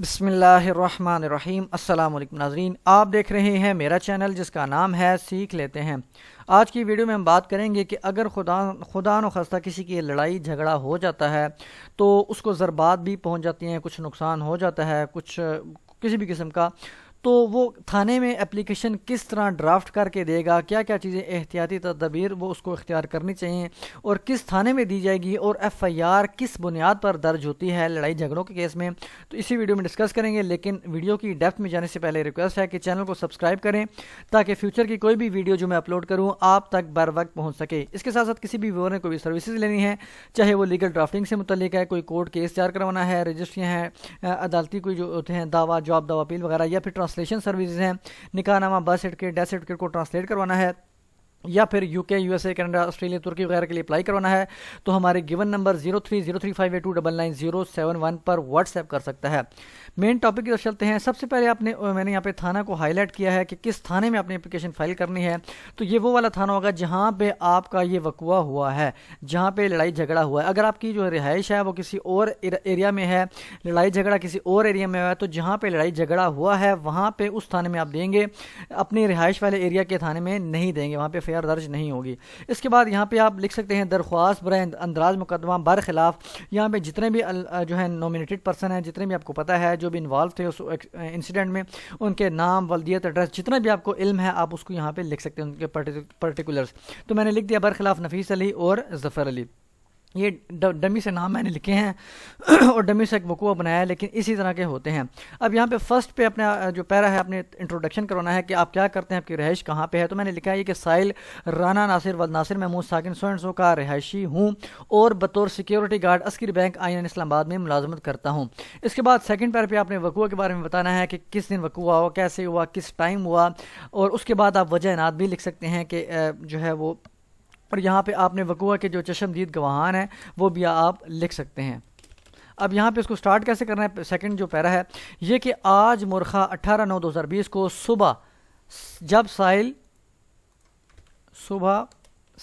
बसमीम् अल्लाम नाजरीन आप देख रहे हैं मेरा चैनल जिसका नाम है सीख लेते हैं आज की वीडियो में हम बात करेंगे कि अगर खुदा खुदा नखास्ता किसी की लड़ाई झगड़ा हो जाता है तो उसको ज़रबात भी पहुंच जाती हैं कुछ नुकसान हो जाता है कुछ किसी भी किस्म का तो वो थाने में एप्लीकेशन किस तरह ड्राफ्ट करके देगा क्या क्या चीज़ें एहतियाती तदबीर वो उसको इख्तियार करनी चाहिए और किस थाने में दी जाएगी और एफ़ आई आर किस बुनियाद पर दर्ज होती है लड़ाई झगड़ों के केस में तो इसी वीडियो में डिस्कस करेंगे लेकिन वीडियो की डेप्थ में जाने से पहले रिक्वेस्ट है कि चैनल को सब्सक्राइब करें ताकि फ्यूचर की कोई भी वीडियो जो मैं अपलोड करूँ आप तक बर वक्त पहुँच सके इसके साथ साथ किसी भी व्यवहार ने कोई भी सर्विसेज लेनी है चाहे वो लीगल ड्राफ्टिंग से मुतलिक है कोई कोर्ट केस तैयार करवाना है रजिस्ट्रियाँ हैं अदालती कोई जो होते हैं दावा जॉब दावा अपील वगैरह या फिर ट्रांसलेशन सर्विसेज हैं निकाह नामा बर्थ सर्टिफिकेट डेथ सर्टिफिकेट को ट्रांसलेट करवाना है या फिर यूके यूएसए कनाडा ऑस्ट्रेलिया तुर्की वगैरह के लिए अप्लाई करवाना है तो हमारे given number zero three zero three five eight two double nine zero seven one पर व्हाट्सएप कर सकता है मेन टॉपिक की चलते हैं सबसे पहले आपने मैंने यहाँ पे थाना को हाईलाइट किया है कि किस थाने में आपने अप्लीकेशन फाइल करनी है तो ये वो वाला थाना होगा जहाँ पर आपका ये वकुआ हुआ है जहाँ पर लड़ाई झगड़ा हुआ है अगर आपकी जो रिहाइश है वो किसी और एरिया में है लड़ाई झगड़ा किसी और एरिया में है तो जहाँ पर लड़ाई झगड़ा हुआ है वहाँ पर उस थाने में आप देंगे अपनी रिहाइश वाले एरिया के थाने में नहीं देंगे वहाँ पर एफआईआर दर्ज नहीं होगी इसके बाद यहाँ पे आप लिख सकते हैं दरख्वास्त बर अंदराज मुकदमा बरखिलाफ यहाँ पे जितने भी जो है नॉमिनेटेड पर्सन हैं जितने भी आपको पता है जो भी इन्वॉल्व थे उस इंसिडेंट में उनके नाम वल्दियत एड्रेस जितना भी आपको इल्म है आप उसको यहाँ पर लिख सकते हैं उनके पर्टिकुलर्स तो मैंने लिख दिया बरखिलाफ नफीस अली और जफ़र अली ये डमी से नाम मैंने लिखे हैं और डमी से एक वकूआ बनाया है लेकिन इसी तरह के होते हैं अब यहाँ पे फर्स्ट पे अपना जो पैरा है अपने इंट्रोडक्शन करवाना है कि आप क्या करते हैं आपकी रहाइश कहाँ पे है तो मैंने लिखा है कि साइल राना नासिर व नासिर महमूद साकिन सो एंड सो का रहायशी हूँ और बतौर सिक्योरिटी गार्ड अस्कर बैंक आई एन इस्लामाबाद में मुलाजमत करता हूँ इसके बाद सेकेंड पैर पर आपने वकूआ के बारे में बताना है कि किस दिन वकूआ हुआ कैसे हुआ किस टाइम हुआ और उसके बाद आप वजह नात भी लिख सकते हैं कि जो है वो और यहाँ पे आपने वकूआ के जो चशमदीद गवाहान हैं वो भी आप लिख सकते हैं अब यहाँ पे इसको स्टार्ट कैसे करना है सेकंड जो पैरा है ये कि आज मुरखा 18 नौ 2020 को सुबह जब साहिल सुबह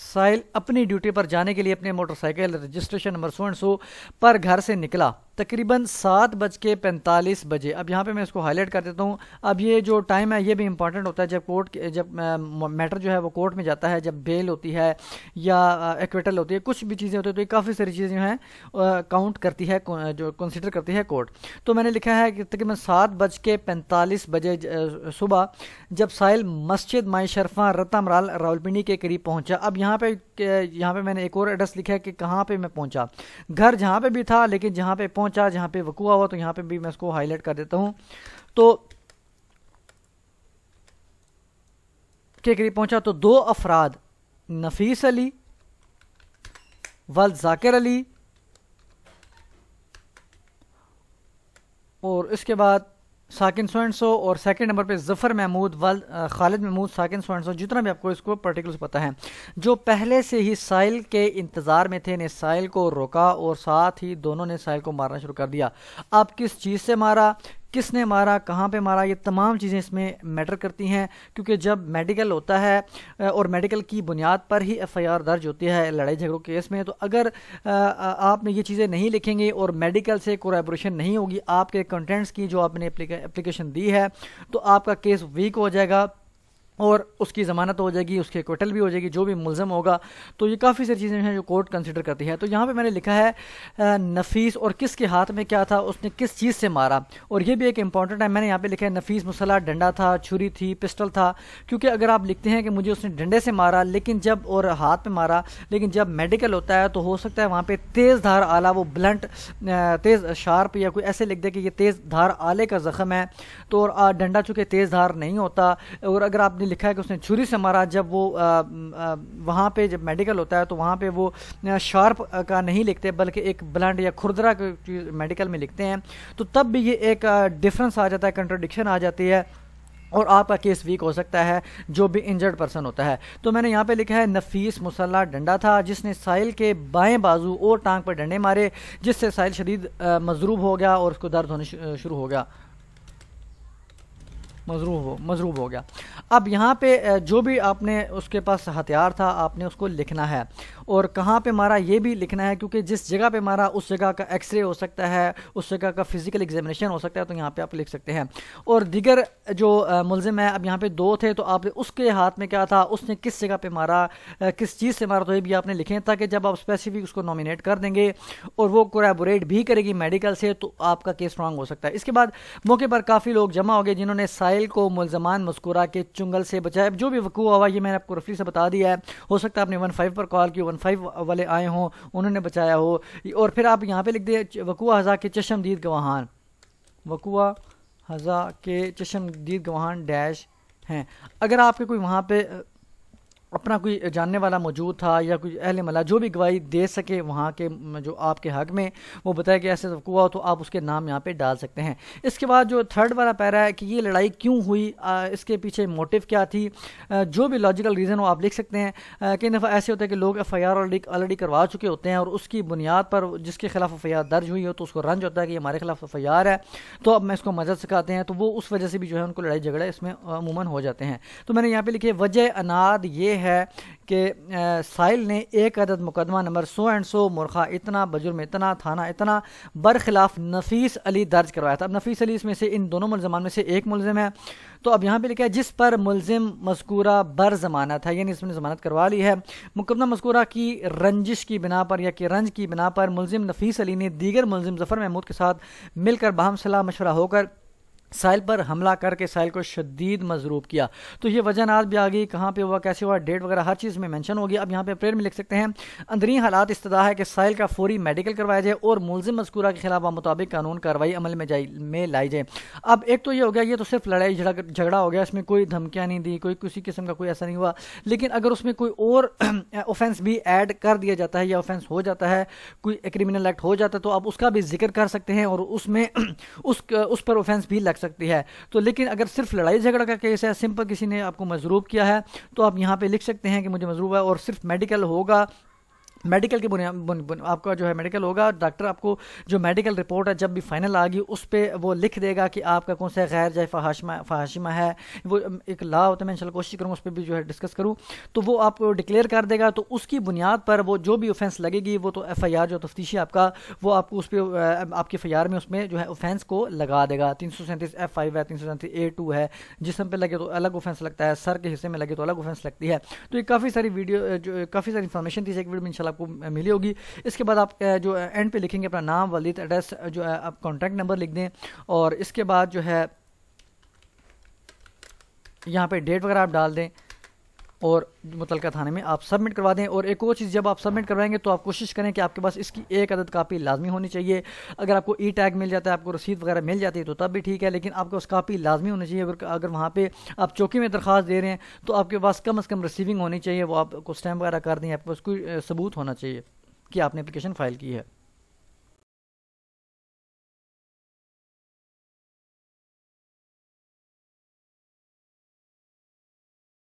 साहिल अपनी ड्यूटी पर जाने के लिए अपने मोटरसाइकिल रजिस्ट्रेशन नंबर सो पर घर से निकला तकरीबन सात बज के पैंतालीस बजे अब यहाँ पे मैं इसको हाईलाइट कर देता हूँ अब ये जो टाइम है ये भी इंपॉर्टेंट होता है जब कोर्ट जब मैटर जो है वो कोर्ट में जाता है जब बेल होती है या एक्विटल होती है कुछ भी चीज़ें होती है तो ये काफ़ी सारी चीज़ें जो हैं काउंट करती है जो कंसिडर करती है कोर्ट तो मैंने लिखा है कि तकरीबन सात बज के पैंतालीस बजे सुबह जब साहिल मस्जिद माई शरफा रतमराल रावलपिंडी के करीब पहुँचा अब यहाँ पे यहाँ पे मैंने एक और एड्रेस लिखा है कि कहाँ पर मैं पहुँचा घर जहाँ पर भी था लेकिन जहाँ पर पहुंचा जहां पे वकुआ हुआ तो यहां पे भी मैं इसको हाईलाइट कर देता हूं तो के करीब पहुंचा तो दो अफराद नफीस अली वल जाकिर अली और इसके बाद साकििन सोएंसो और सेकंड नंबर पे जफ़र महमूद वाल खालिद महमूद साकििन सोएंसो जितना भी आपको इसको पर्टिकुलर पता है जो पहले से ही साइल के इंतज़ार में थे ने साइल को रोका और साथ ही दोनों ने साइल को मारना शुरू कर दिया अब किस चीज़ से मारा किसने मारा कहाँ पे मारा ये तमाम चीज़ें इसमें मैटर करती हैं क्योंकि जब मेडिकल होता है और मेडिकल की बुनियाद पर ही एफआईआर दर्ज होती है लड़ाई झगड़ों केस में तो अगर आपने ये चीज़ें नहीं लिखेंगे और मेडिकल से कोरेबोरेशन नहीं होगी आपके कंटेंट्स की जो आपने एप्लीकेशन दी है तो आपका केस वीक हो जाएगा और उसकी ज़मानत हो जाएगी उसके कोटल भी हो जाएगी जो भी मुलम होगा तो ये काफ़ी सारी चीज़ें हैं जो कोर्ट कंसिडर करती है तो यहाँ पे मैंने लिखा है नफीस और किस के हाथ में क्या था उसने किस चीज़ से मारा और ये भी एक इंपॉर्टेंट है मैंने यहाँ पे लिखा है नफीस मसला डंडा था छुरी थी पिस्टल था क्योंकि अगर आप लिखते हैं कि मुझे उसने डंडे से मारा लेकिन जब और हाथ पर मारा लेकिन जब मेडिकल होता है तो हो सकता है वहाँ पर तेज़ धार आला वो ब्लंट तेज़ शार्प या कोई ऐसे लिख दे कि ये तेज़ धार आले का ज़ख़म है तो और डंडा चूँकि तेज़ धार नहीं होता और अगर आपने लिखा है कि उसने छुरी से मारा जब वो वहाँ पे जब मेडिकल होता है तो वहाँ पे वो शार्प का नहीं लिखते बल्कि एक ब्लंट या खुरदरा मेडिकल में लिखते हैं तो तब भी ये एक डिफरेंस आ जाता है कंट्रोडिक्शन आ जाती है और आपका केस वीक हो सकता है जो भी इंजर्ड पर्सन होता है तो मैंने यहाँ पे लिखा है नफीस मुसल्ला डंडा था जिसने साहिल के बाएं बाजू और टांग पर डंडे मारे जिससे साहिल शदीद मजरूब हो गया और उसको दर्द होने शुरू हो गया मजरूब हो मजरूब हो गया अब यहाँ पे जो भी आपने उसके पास हथियार था आपने उसको लिखना है और कहाँ पे मारा ये भी लिखना है क्योंकि जिस जगह पे मारा उस जगह का एक्सरे हो सकता है उस जगह का फिजिकल एग्जामिनेशन हो सकता है तो यहाँ पे आप लिख सकते हैं और दिगर जो मुलजिम है अब यहाँ पे दो थे तो आप उसके हाथ में क्या था उसने किस जगह पर मारा किस चीज़ से मारा तो ये भी आपने लिखे ताकि जब आप स्पेसिफिक उसको नॉमिनेट कर देंगे और वो कोरेबोरेट भी करेगी मेडिकल से तो आपका केस स्ट्रांग हो सकता है इसके बाद मौके पर काफ़ी लोग जमा हो गए जिन्होंने साहिल को मुलजमान मस्कुरा के चुंगल से बचाया जो भी वकूआ हुआ ये मैंने आपको रफली से बता दिया है हो सकता है आपने वन फाइव पर कॉल की वन फाइव वाले आए हों उन्होंने बचाया हो और फिर आप यहाँ पे लिख दें वकुआ हज़ा के चशमदीद गवाहान वकुआ हज़ा के चशमदीद गवाहान डैश हैं अगर आपके कोई वहाँ पे अपना कोई जानने वाला मौजूद था या कोई अहल मला जो भी गवाही दे सके वहाँ के जो आपके हक में वो बताया कि ऐसे हुआ तो आप उसके नाम यहाँ पे डाल सकते हैं इसके बाद जो थर्ड वाला पैरा है कि ये लड़ाई क्यों हुई आ, इसके पीछे मोटिव क्या थी आ, जो भी लॉजिकल रीज़न हो आप लिख सकते हैं कई दफ़ा ऐसे होता है कि लोग एफ आई ऑलरेडी करवा चुके होते हैं और उसकी बुनियाद पर जिसके खिलाफ एफ दर्ज हुई हो तो उसको रंज होता है कि हमारे खिलाफ एफ है तो अब मैं इसको मदद सिखाते हैं तो वो उस वजह से भी जो है उनको लड़ाई झगड़ा इसमें अमूमन हो जाते हैं तो मैंने यहाँ पर लिखे वजह अनाद ये है कि साहिल ने एक अदद मुकदमा नंबर सो एंड सो मुरखा इतना बजुर्म इतना थाना इतना बरखिलाफ नफीस अली दर्ज करवाया था अब नफीस अली इसमें से इन दोनों मुलजमान में से एक मुलजम है तो अब यहाँ पे लिखा है जिस पर मुलजिम मस्कूरा बर जमानत है यानी इसमें जमानत करवा ली है मुकदमा मस्कूरा की रंजिश की बिना पर या कि रंज की बिना पर मुलजिम नफीस अली ने दीगर मुलजिम जफर महमूद के साथ मिलकर बाहम सलाह मशवरा होकर साइल पर हमला करके साइल को शदीद मजरूब किया तो ये आज भी आ गई कहाँ पे हुआ कैसे हुआ डेट वगैरह हर चीज़ में मेंशन होगी अब यहाँ पे प्रेयर में लिख सकते हैं अंदरी हालात इस्तः है कि साइल का फौरी मेडिकल करवाया जाए और मुलजिम मस्कूरा के खिलाफ मुताबिक कानून कार्रवाई अमल में जाए में लाई जाए अब एक तो ये हो गया ये तो सिर्फ लड़ाई झगड़ा हो गया इसमें कोई धमकियाँ नहीं दी कोई किसी किस्म का कोई ऐसा नहीं हुआ लेकिन अगर उसमें कोई और ऑफेंस भी एड कर दिया जाता है या ऑफेंस हो जाता है कोई क्रिमिनल एक्ट हो जाता है तो आप उसका भी जिक्र कर सकते हैं और उसमें उस पर ऑफेंस भी लग सकती है तो लेकिन अगर सिर्फ लड़ाई झगड़ा का केस है सिंपल किसी ने आपको मजरूब किया है तो आप यहाँ पर लिख सकते हैं कि मुझे मजरूब है और सिर्फ मेडिकल होगा मेडिकल की बुनियाद आपका जो है मेडिकल होगा डॉक्टर आपको जो मेडिकल रिपोर्ट है जब भी फाइनल आ गई उस पर वो लिख देगा कि आपका कौन सा गैर जय फहाशमा फहाशिमा है वो एक ला होता तो है मैं इनशाला कोशिश करूँगा उस पर भी जो है डिस्कस करूँ तो वो आपको डिक्लेयर कर देगा तो उसकी बुनियाद पर वो जो भी ऑफेंस लगेगी वो तो एफ आई आर जो तफ्तीशी आपका वो आपको उस पर आपके एफ आई आर में उसमें जो है ऑफेंस को लगा देगा तीन सौ सैंतीस एफ फाइव है तीन सौ सैंतीस ए टू है जिसम पर लगे तो अलग ऑफेंस लगता है सर के हिस्से में लगे तो अलग ऑफेंस लगती है तो ये काफ़ी सारी वीडियो जो काफ़ी सारी इन्फॉर्मेशन थी इस एक वीडियो में इनशाला आपको मिली होगी इसके बाद आप जो एंड पे लिखेंगे अपना नाम वलीद एड्रेस जो है आप कॉन्टैक्ट नंबर लिख दें और इसके बाद जो है यहाँ पे डेट वगैरह आप डाल दें और मुतल थाने में आप सबमिट करवा दें और एक और चीज़ जब आप सबमिट करवाएंगे तो आप कोशिश करें कि आपके पास इसकी एक अदद कापी लाजमी होनी चाहिए अगर आपको ई टैग मिल जाता है आपको रसीद वगैरह मिल जाती है तो तब भी ठीक है लेकिन आपके पास कापी लाजमी होनी चाहिए अगर अगर वहाँ पर आप चौकी में दरख्वास्त दे रहे हैं तो आपके पास कम अज़ कम रिसीविंग होनी चाहिए वो आपको स्टैम्प वगैरह कर दें आपके पास कोई सबूत होना चाहिए कि आपने अपलिकेशन फ़ाइल की है